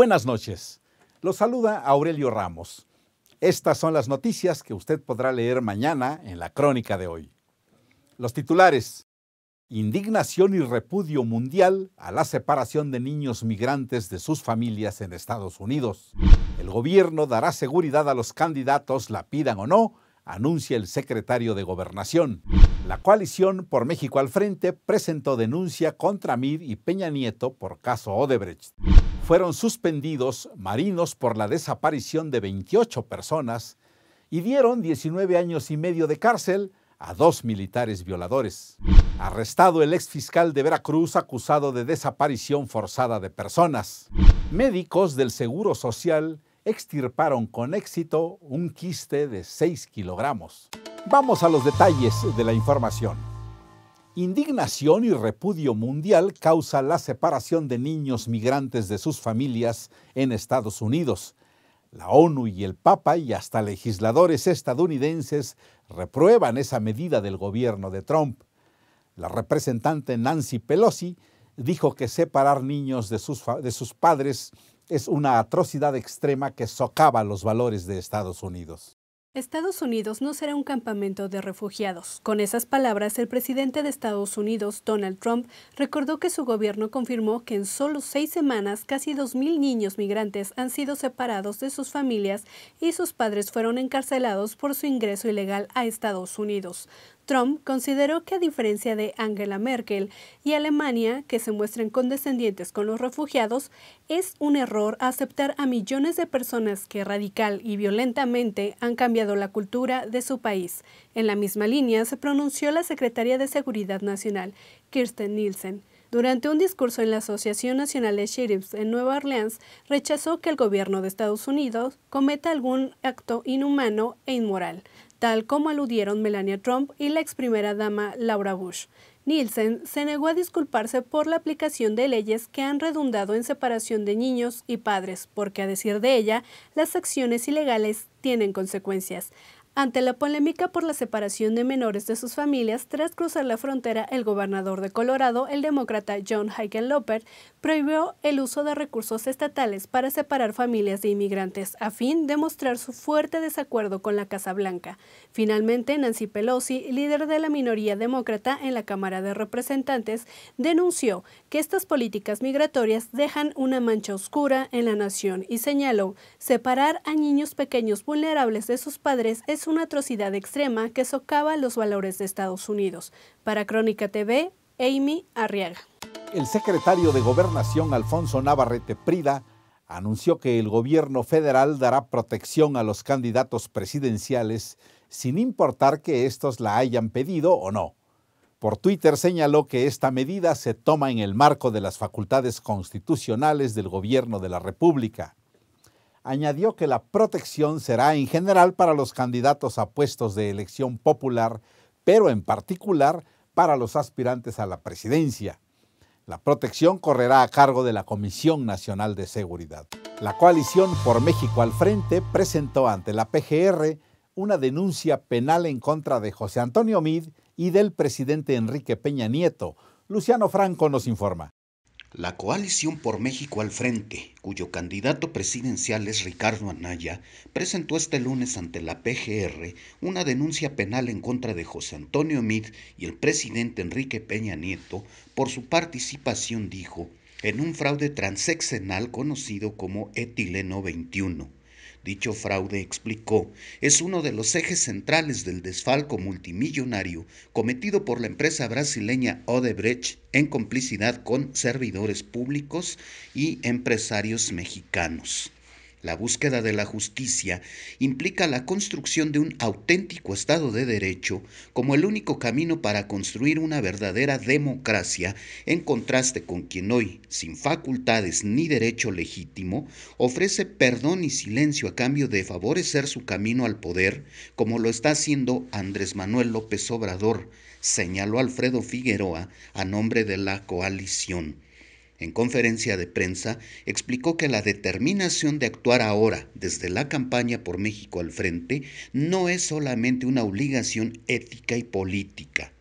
Buenas noches. Los saluda Aurelio Ramos. Estas son las noticias que usted podrá leer mañana en la crónica de hoy. Los titulares. Indignación y repudio mundial a la separación de niños migrantes de sus familias en Estados Unidos. El gobierno dará seguridad a los candidatos, la pidan o no, anuncia el secretario de Gobernación. La coalición por México al Frente presentó denuncia contra Mir y Peña Nieto por caso Odebrecht fueron suspendidos marinos por la desaparición de 28 personas y dieron 19 años y medio de cárcel a dos militares violadores. Arrestado el ex fiscal de Veracruz acusado de desaparición forzada de personas. Médicos del Seguro Social extirparon con éxito un quiste de 6 kilogramos. Vamos a los detalles de la información. Indignación y repudio mundial causa la separación de niños migrantes de sus familias en Estados Unidos. La ONU y el Papa y hasta legisladores estadounidenses reprueban esa medida del gobierno de Trump. La representante Nancy Pelosi dijo que separar niños de sus, de sus padres es una atrocidad extrema que socava los valores de Estados Unidos. Estados Unidos no será un campamento de refugiados. Con esas palabras, el presidente de Estados Unidos, Donald Trump, recordó que su gobierno confirmó que en solo seis semanas casi 2.000 niños migrantes han sido separados de sus familias y sus padres fueron encarcelados por su ingreso ilegal a Estados Unidos. Trump consideró que a diferencia de Angela Merkel y Alemania, que se muestran condescendientes con los refugiados, es un error aceptar a millones de personas que radical y violentamente han cambiado la cultura de su país. En la misma línea se pronunció la secretaria de Seguridad Nacional, Kirsten Nielsen. Durante un discurso en la Asociación Nacional de Sheriffs en Nueva Orleans, rechazó que el gobierno de Estados Unidos cometa algún acto inhumano e inmoral, tal como aludieron Melania Trump y la ex primera dama Laura Bush. Nielsen se negó a disculparse por la aplicación de leyes que han redundado en separación de niños y padres, porque a decir de ella, las acciones ilegales tienen consecuencias. Ante la polémica por la separación de menores de sus familias, tras cruzar la frontera, el gobernador de Colorado, el demócrata John Hickenlooper, prohibió el uso de recursos estatales para separar familias de inmigrantes a fin de mostrar su fuerte desacuerdo con la Casa Blanca. Finalmente, Nancy Pelosi, líder de la minoría demócrata en la Cámara de Representantes, denunció que estas políticas migratorias dejan una mancha oscura en la nación y señaló, separar a niños pequeños vulnerables de sus padres es es una atrocidad extrema que socava los valores de Estados Unidos. Para Crónica TV, Amy Arriaga. El secretario de Gobernación, Alfonso Navarrete Prida, anunció que el gobierno federal dará protección a los candidatos presidenciales sin importar que estos la hayan pedido o no. Por Twitter señaló que esta medida se toma en el marco de las facultades constitucionales del gobierno de la República añadió que la protección será en general para los candidatos a puestos de elección popular, pero en particular para los aspirantes a la presidencia. La protección correrá a cargo de la Comisión Nacional de Seguridad. La coalición por México al Frente presentó ante la PGR una denuncia penal en contra de José Antonio Mid y del presidente Enrique Peña Nieto. Luciano Franco nos informa. La coalición por México al frente, cuyo candidato presidencial es Ricardo Anaya, presentó este lunes ante la PGR una denuncia penal en contra de José Antonio Meade y el presidente Enrique Peña Nieto por su participación, dijo, en un fraude transeccional conocido como Etileno 21 Dicho fraude, explicó, es uno de los ejes centrales del desfalco multimillonario cometido por la empresa brasileña Odebrecht en complicidad con servidores públicos y empresarios mexicanos. La búsqueda de la justicia implica la construcción de un auténtico Estado de Derecho como el único camino para construir una verdadera democracia en contraste con quien hoy, sin facultades ni derecho legítimo, ofrece perdón y silencio a cambio de favorecer su camino al poder, como lo está haciendo Andrés Manuel López Obrador, señaló Alfredo Figueroa a nombre de la coalición en conferencia de prensa, explicó que la determinación de actuar ahora desde la campaña por México al frente no es solamente una obligación ética y política,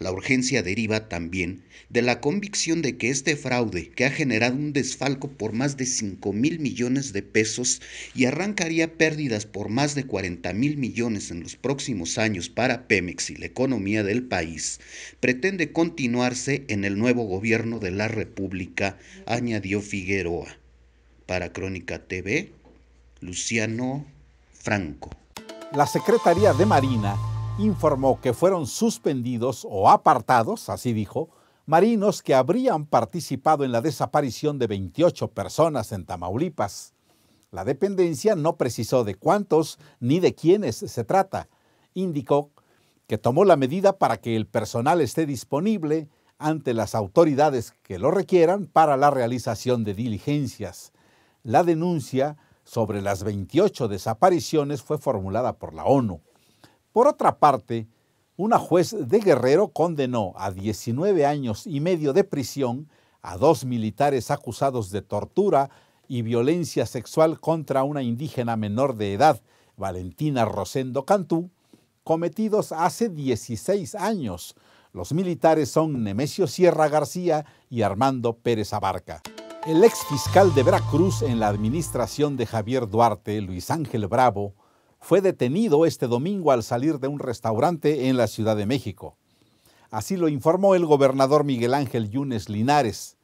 la urgencia deriva también de la convicción de que este fraude, que ha generado un desfalco por más de 5 mil millones de pesos y arrancaría pérdidas por más de 40 mil millones en los próximos años para Pemex y la economía del país, pretende continuarse en el nuevo gobierno de la República, añadió Figueroa. Para Crónica TV, Luciano Franco. La Secretaría de Marina informó que fueron suspendidos o apartados, así dijo, marinos que habrían participado en la desaparición de 28 personas en Tamaulipas. La dependencia no precisó de cuántos ni de quiénes se trata. Indicó que tomó la medida para que el personal esté disponible ante las autoridades que lo requieran para la realización de diligencias. La denuncia sobre las 28 desapariciones fue formulada por la ONU. Por otra parte, una juez de Guerrero condenó a 19 años y medio de prisión a dos militares acusados de tortura y violencia sexual contra una indígena menor de edad, Valentina Rosendo Cantú, cometidos hace 16 años. Los militares son Nemesio Sierra García y Armando Pérez Abarca. El ex fiscal de Veracruz en la administración de Javier Duarte, Luis Ángel Bravo, fue detenido este domingo al salir de un restaurante en la Ciudad de México. Así lo informó el gobernador Miguel Ángel Yunes Linares.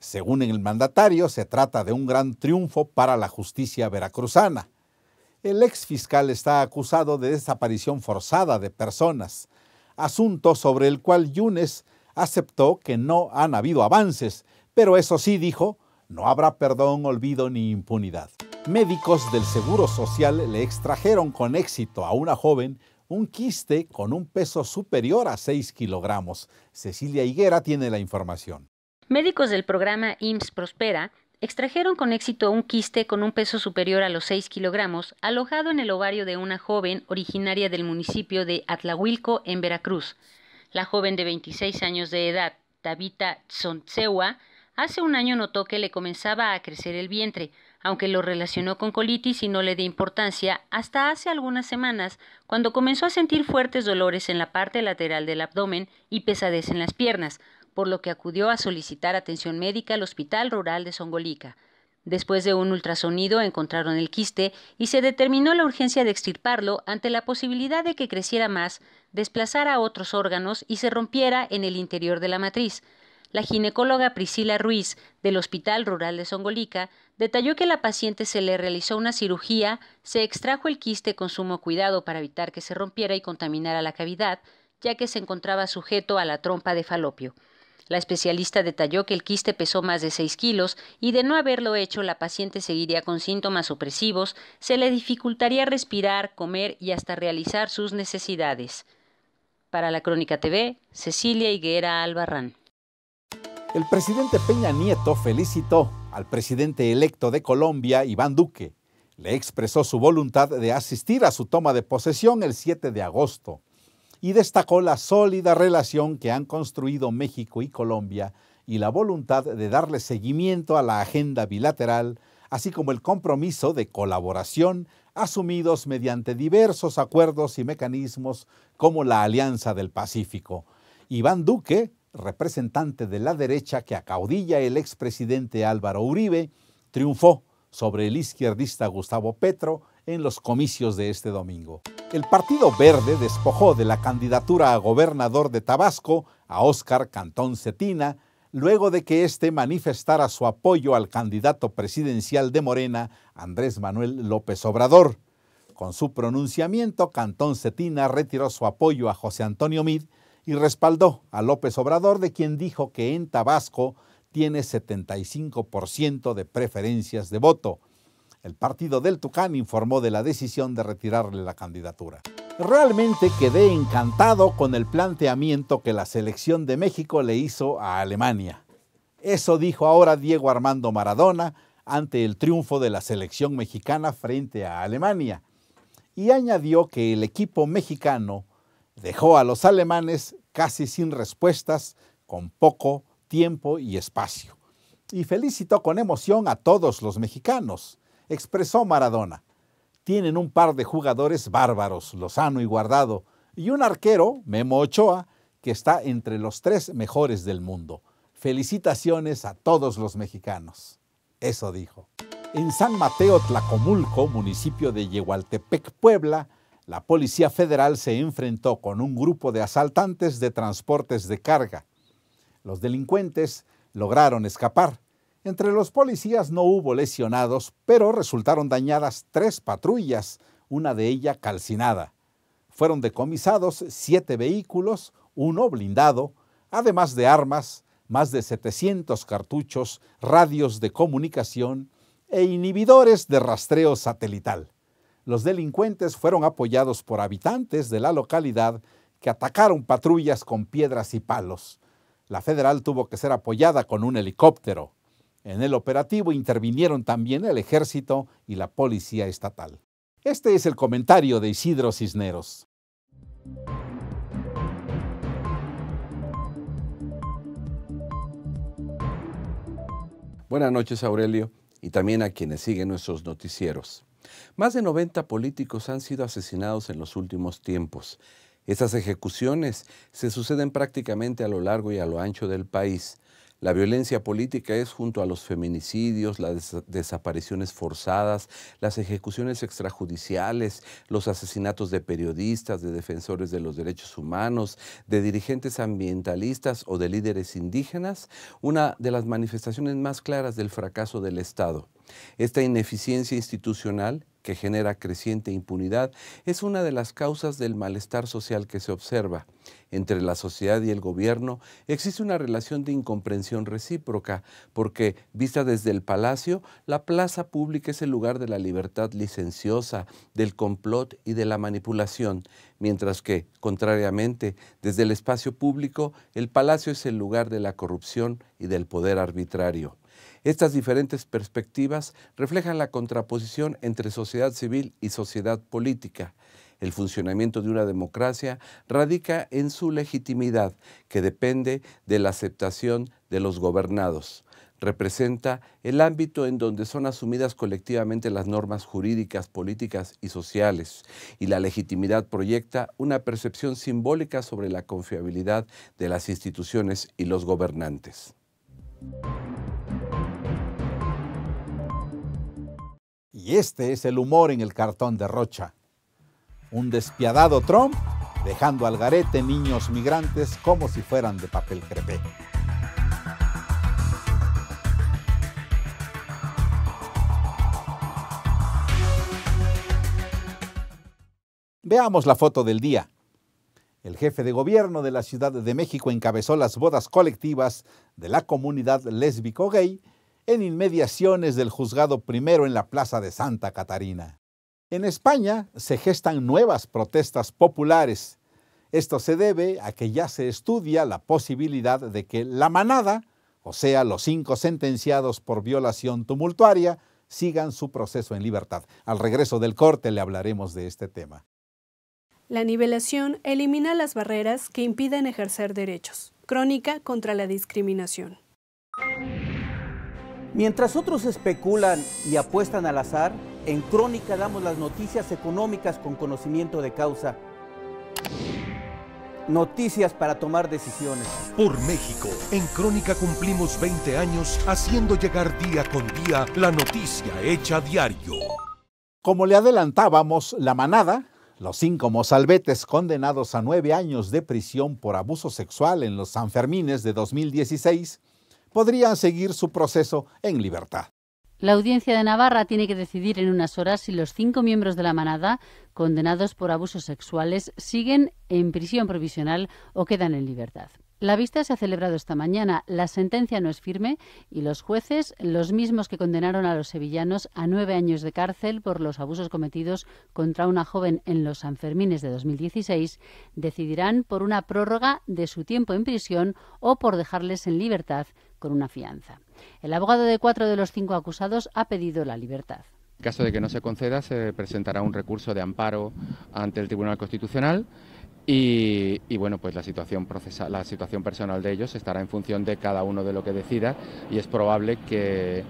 Según el mandatario, se trata de un gran triunfo para la justicia veracruzana. El ex fiscal está acusado de desaparición forzada de personas, asunto sobre el cual Yunes aceptó que no han habido avances, pero eso sí dijo, no habrá perdón, olvido ni impunidad. Médicos del Seguro Social le extrajeron con éxito a una joven un quiste con un peso superior a 6 kilogramos. Cecilia Higuera tiene la información. Médicos del programa IMSS Prospera extrajeron con éxito un quiste con un peso superior a los 6 kilogramos alojado en el ovario de una joven originaria del municipio de Atlahuilco, en Veracruz. La joven de 26 años de edad, Tabita Tzontzewa, Hace un año notó que le comenzaba a crecer el vientre, aunque lo relacionó con colitis y no le dio importancia hasta hace algunas semanas, cuando comenzó a sentir fuertes dolores en la parte lateral del abdomen y pesadez en las piernas, por lo que acudió a solicitar atención médica al Hospital Rural de Songolica. Después de un ultrasonido encontraron el quiste y se determinó la urgencia de extirparlo ante la posibilidad de que creciera más, desplazara otros órganos y se rompiera en el interior de la matriz. La ginecóloga Priscila Ruiz, del Hospital Rural de Songolica, detalló que a la paciente se le realizó una cirugía, se extrajo el quiste con sumo cuidado para evitar que se rompiera y contaminara la cavidad, ya que se encontraba sujeto a la trompa de falopio. La especialista detalló que el quiste pesó más de 6 kilos y de no haberlo hecho la paciente seguiría con síntomas opresivos, se le dificultaría respirar, comer y hasta realizar sus necesidades. Para la Crónica TV, Cecilia Higuera Albarrán. El presidente Peña Nieto felicitó al presidente electo de Colombia, Iván Duque. Le expresó su voluntad de asistir a su toma de posesión el 7 de agosto y destacó la sólida relación que han construido México y Colombia y la voluntad de darle seguimiento a la agenda bilateral, así como el compromiso de colaboración asumidos mediante diversos acuerdos y mecanismos como la Alianza del Pacífico. Iván Duque representante de la derecha que acaudilla el expresidente Álvaro Uribe, triunfó sobre el izquierdista Gustavo Petro en los comicios de este domingo. El Partido Verde despojó de la candidatura a gobernador de Tabasco a Óscar Cantón Cetina, luego de que éste manifestara su apoyo al candidato presidencial de Morena, Andrés Manuel López Obrador. Con su pronunciamiento, Cantón Cetina retiró su apoyo a José Antonio Mid y respaldó a López Obrador, de quien dijo que en Tabasco tiene 75% de preferencias de voto. El partido del Tucán informó de la decisión de retirarle la candidatura. Realmente quedé encantado con el planteamiento que la selección de México le hizo a Alemania. Eso dijo ahora Diego Armando Maradona ante el triunfo de la selección mexicana frente a Alemania. Y añadió que el equipo mexicano dejó a los alemanes casi sin respuestas, con poco tiempo y espacio. Y felicitó con emoción a todos los mexicanos, expresó Maradona. Tienen un par de jugadores bárbaros, Lozano y Guardado, y un arquero, Memo Ochoa, que está entre los tres mejores del mundo. Felicitaciones a todos los mexicanos. Eso dijo. En San Mateo Tlacomulco, municipio de Yehualtepec, Puebla, la Policía Federal se enfrentó con un grupo de asaltantes de transportes de carga. Los delincuentes lograron escapar. Entre los policías no hubo lesionados, pero resultaron dañadas tres patrullas, una de ellas calcinada. Fueron decomisados siete vehículos, uno blindado, además de armas, más de 700 cartuchos, radios de comunicación e inhibidores de rastreo satelital los delincuentes fueron apoyados por habitantes de la localidad que atacaron patrullas con piedras y palos. La federal tuvo que ser apoyada con un helicóptero. En el operativo intervinieron también el ejército y la policía estatal. Este es el comentario de Isidro Cisneros. Buenas noches, Aurelio, y también a quienes siguen nuestros noticieros. Más de 90 políticos han sido asesinados en los últimos tiempos. Estas ejecuciones se suceden prácticamente a lo largo y a lo ancho del país. La violencia política es, junto a los feminicidios, las desapariciones forzadas, las ejecuciones extrajudiciales, los asesinatos de periodistas, de defensores de los derechos humanos, de dirigentes ambientalistas o de líderes indígenas, una de las manifestaciones más claras del fracaso del Estado. Esta ineficiencia institucional que genera creciente impunidad, es una de las causas del malestar social que se observa. Entre la sociedad y el gobierno existe una relación de incomprensión recíproca, porque, vista desde el palacio, la plaza pública es el lugar de la libertad licenciosa, del complot y de la manipulación, mientras que, contrariamente, desde el espacio público, el palacio es el lugar de la corrupción y del poder arbitrario. Estas diferentes perspectivas reflejan la contraposición entre sociedad civil y sociedad política. El funcionamiento de una democracia radica en su legitimidad, que depende de la aceptación de los gobernados representa el ámbito en donde son asumidas colectivamente las normas jurídicas, políticas y sociales, y la legitimidad proyecta una percepción simbólica sobre la confiabilidad de las instituciones y los gobernantes. Y este es el humor en el cartón de Rocha. Un despiadado Trump dejando al garete niños migrantes como si fueran de papel crepé. Veamos la foto del día. El jefe de gobierno de la Ciudad de México encabezó las bodas colectivas de la comunidad lésbico-gay en inmediaciones del juzgado primero en la Plaza de Santa Catarina. En España se gestan nuevas protestas populares. Esto se debe a que ya se estudia la posibilidad de que la manada, o sea, los cinco sentenciados por violación tumultuaria, sigan su proceso en libertad. Al regreso del corte le hablaremos de este tema. La nivelación elimina las barreras que impiden ejercer derechos. Crónica contra la discriminación. Mientras otros especulan y apuestan al azar, en Crónica damos las noticias económicas con conocimiento de causa. Noticias para tomar decisiones. Por México, en Crónica cumplimos 20 años haciendo llegar día con día la noticia hecha diario. Como le adelantábamos, la manada, los cinco mozalbetes condenados a nueve años de prisión por abuso sexual en los Sanfermines de 2016, podrían seguir su proceso en libertad. La audiencia de Navarra tiene que decidir en unas horas si los cinco miembros de la manada condenados por abusos sexuales siguen en prisión provisional o quedan en libertad. La vista se ha celebrado esta mañana, la sentencia no es firme y los jueces, los mismos que condenaron a los sevillanos a nueve años de cárcel por los abusos cometidos contra una joven en los Sanfermines de 2016, decidirán por una prórroga de su tiempo en prisión o por dejarles en libertad con una fianza. El abogado de cuatro de los cinco acusados ha pedido la libertad. En caso de que no se conceda, se presentará un recurso de amparo ante el Tribunal Constitucional y, bueno, pues la situación, la situación personal de ellos estará en función de cada uno de lo que decida y es probable que,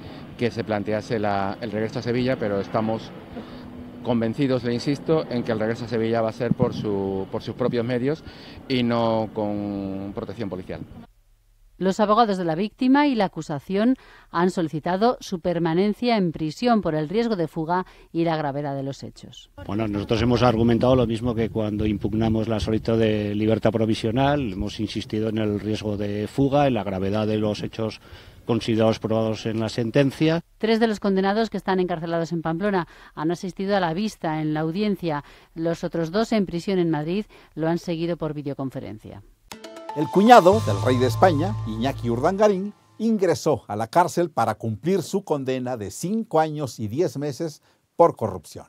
se plantease el regreso a Sevilla, pero estamos convencidos, le insisto, en que el regreso a Sevilla va a ser por sus propios medios y no con protección policial. Los abogados de la víctima y la acusación han solicitado su permanencia en prisión por el riesgo de fuga y la gravedad de los hechos. Bueno, nosotros hemos argumentado lo mismo que cuando impugnamos la solicitud de libertad provisional, hemos insistido en el riesgo de fuga, en la gravedad de los hechos considerados probados en la sentencia. Tres de los condenados que están encarcelados en Pamplona han asistido a la vista en la audiencia. Los otros dos en prisión en Madrid lo han seguido por videoconferencia. El cuñado del rey de España, Iñaki Urdangarín, ingresó a la cárcel para cumplir su condena de cinco años y diez meses por corrupción.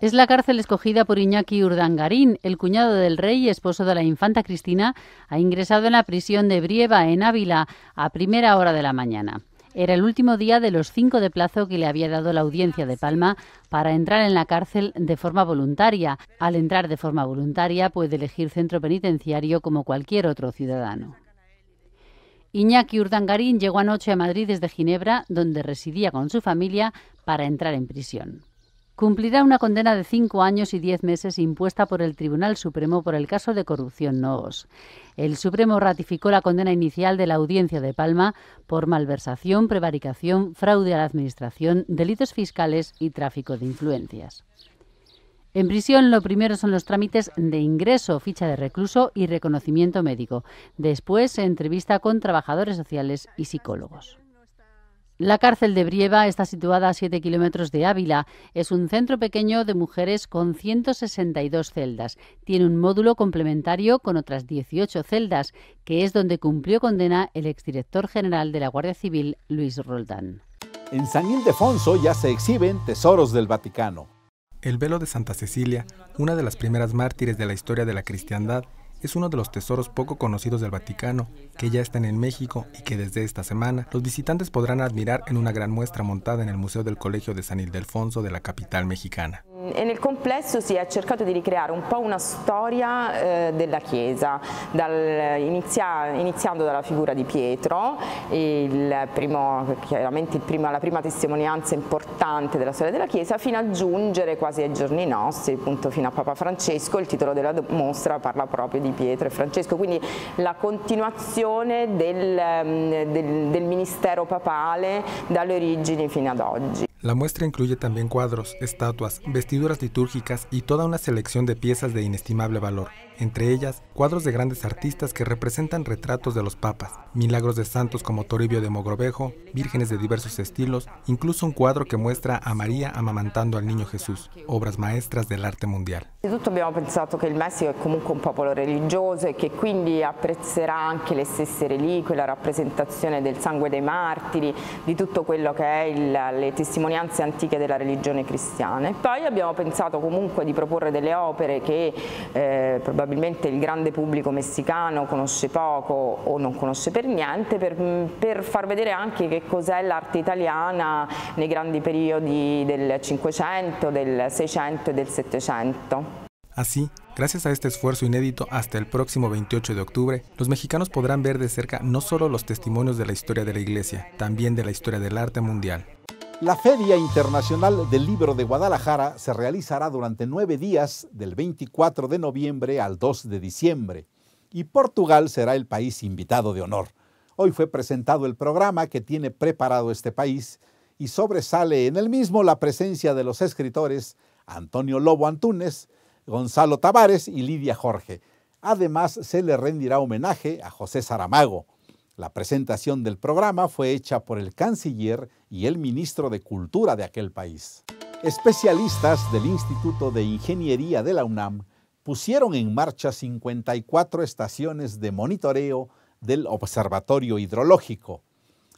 Es la cárcel escogida por Iñaki Urdangarín, el cuñado del rey y esposo de la infanta Cristina, ha ingresado en la prisión de Brieva, en Ávila, a primera hora de la mañana. Era el último día de los cinco de plazo que le había dado la audiencia de Palma para entrar en la cárcel de forma voluntaria. Al entrar de forma voluntaria puede elegir centro penitenciario como cualquier otro ciudadano. Iñaki Urdangarín llegó anoche a Madrid desde Ginebra, donde residía con su familia, para entrar en prisión cumplirá una condena de cinco años y diez meses impuesta por el Tribunal Supremo por el caso de corrupción Noos. El Supremo ratificó la condena inicial de la audiencia de Palma por malversación, prevaricación, fraude a la Administración, delitos fiscales y tráfico de influencias. En prisión lo primero son los trámites de ingreso, ficha de recluso y reconocimiento médico. Después se entrevista con trabajadores sociales y psicólogos. La cárcel de Brieva está situada a 7 kilómetros de Ávila. Es un centro pequeño de mujeres con 162 celdas. Tiene un módulo complementario con otras 18 celdas, que es donde cumplió condena el exdirector general de la Guardia Civil, Luis Roldán. En San Ildefonso ya se exhiben tesoros del Vaticano. El velo de Santa Cecilia, una de las primeras mártires de la historia de la cristiandad, es uno de los tesoros poco conocidos del Vaticano, que ya están en México y que desde esta semana los visitantes podrán admirar en una gran muestra montada en el Museo del Colegio de San Ildefonso de la capital mexicana. Ehm, e nel complesso si è cercato di ricreare un po' una storia eh, della Chiesa, dal, inizia, iniziando dalla figura di Pietro, il primo, chiaramente il primo, la prima testimonianza importante della storia della Chiesa, fino a giungere quasi ai giorni nostri, appunto fino a Papa Francesco, il titolo della mostra parla proprio di Pietro e Francesco, quindi la continuazione del, ehm, del, del ministero papale dalle origini fino ad oggi. La muestra incluye también cuadros, estatuas, vestiduras litúrgicas y toda una selección de piezas de inestimable valor, entre ellas cuadros de grandes artistas que representan retratos de los papas, milagros de santos como Toribio de Mogrovejo, vírgenes de diversos estilos, incluso un cuadro que muestra a María amamantando al niño Jesús, obras maestras del arte mundial. Tutto abbiamo pensato che il Messico è comunque un popolo religioso e che quindi apprezzerà anche le stesse reliquie, la rappresentazione del sangue dei martiri, di tutto quello che è le testimonianze antiche della religione cristiana e poi abbiamo pensato comunque di proporre delle opere che eh, probabilmente il grande pubblico messicano conosce poco o non conosce per niente per, mm, per far vedere anche che cos'è l'arte italiana nei grandi periodi del 500, del 600 e del 700. Así, ah, gracias a este esfuerzo inédito hasta el próximo 28 de octubre, los mexicanos podrán ver de cerca no solo los testimonios de la historia de la Iglesia, también de la historia del arte mundial. La Feria Internacional del Libro de Guadalajara se realizará durante nueve días, del 24 de noviembre al 2 de diciembre, y Portugal será el país invitado de honor. Hoy fue presentado el programa que tiene preparado este país y sobresale en el mismo la presencia de los escritores Antonio Lobo Antunes, Gonzalo Tavares y Lidia Jorge. Además, se le rendirá homenaje a José Saramago. La presentación del programa fue hecha por el canciller y el ministro de Cultura de aquel país. Especialistas del Instituto de Ingeniería de la UNAM pusieron en marcha 54 estaciones de monitoreo del Observatorio Hidrológico.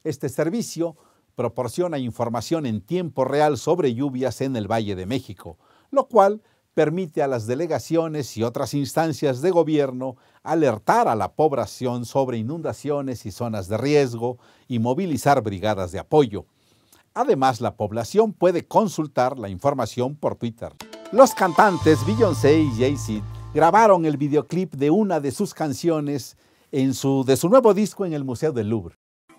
Este servicio proporciona información en tiempo real sobre lluvias en el Valle de México, lo cual permite a las delegaciones y otras instancias de gobierno alertar a la población sobre inundaciones y zonas de riesgo y movilizar brigadas de apoyo. Además, la población puede consultar la información por Twitter. Los cantantes Beyoncé y Jay-Z grabaron el videoclip de una de sus canciones en su, de su nuevo disco en el Museo del Louvre.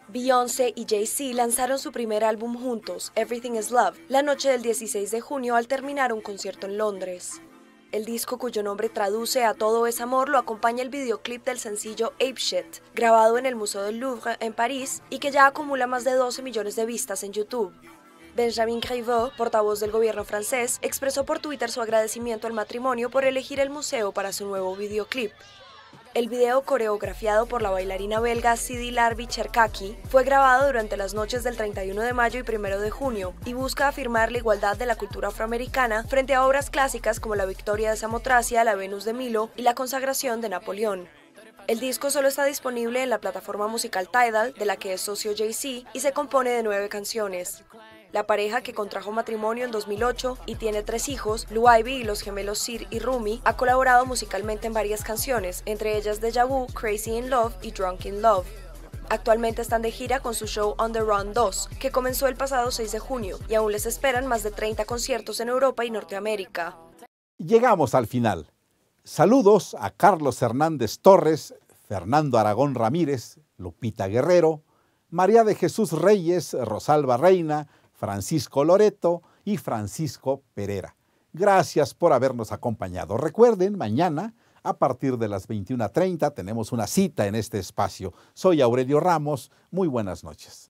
Beyoncé y Jay-Z lanzaron su primer álbum juntos, Everything is Love, la noche del 16 de junio al terminar un concierto en Londres. El disco cuyo nombre traduce a Todo es amor lo acompaña el videoclip del sencillo Ape Shit, grabado en el Museo del Louvre en París y que ya acumula más de 12 millones de vistas en YouTube. Benjamin Griveau, portavoz del gobierno francés, expresó por Twitter su agradecimiento al matrimonio por elegir el museo para su nuevo videoclip. El video coreografiado por la bailarina belga Sidi Larbi Cherkaki fue grabado durante las noches del 31 de mayo y 1 de junio y busca afirmar la igualdad de la cultura afroamericana frente a obras clásicas como La Victoria de Samotracia, La Venus de Milo y La Consagración de Napoleón. El disco solo está disponible en la plataforma musical Tidal, de la que es socio Jay-Z, y se compone de nueve canciones. La pareja que contrajo matrimonio en 2008 y tiene tres hijos, Ivy y los gemelos Sir y Rumi, ha colaborado musicalmente en varias canciones, entre ellas Deja Vu, Crazy in Love y Drunk in Love. Actualmente están de gira con su show On the Run 2, que comenzó el pasado 6 de junio, y aún les esperan más de 30 conciertos en Europa y Norteamérica. Llegamos al final. Saludos a Carlos Hernández Torres, Fernando Aragón Ramírez, Lupita Guerrero, María de Jesús Reyes, Rosalba Reina, Francisco Loreto y Francisco Pereira. Gracias por habernos acompañado. Recuerden, mañana a partir de las 21.30 tenemos una cita en este espacio. Soy Aurelio Ramos. Muy buenas noches.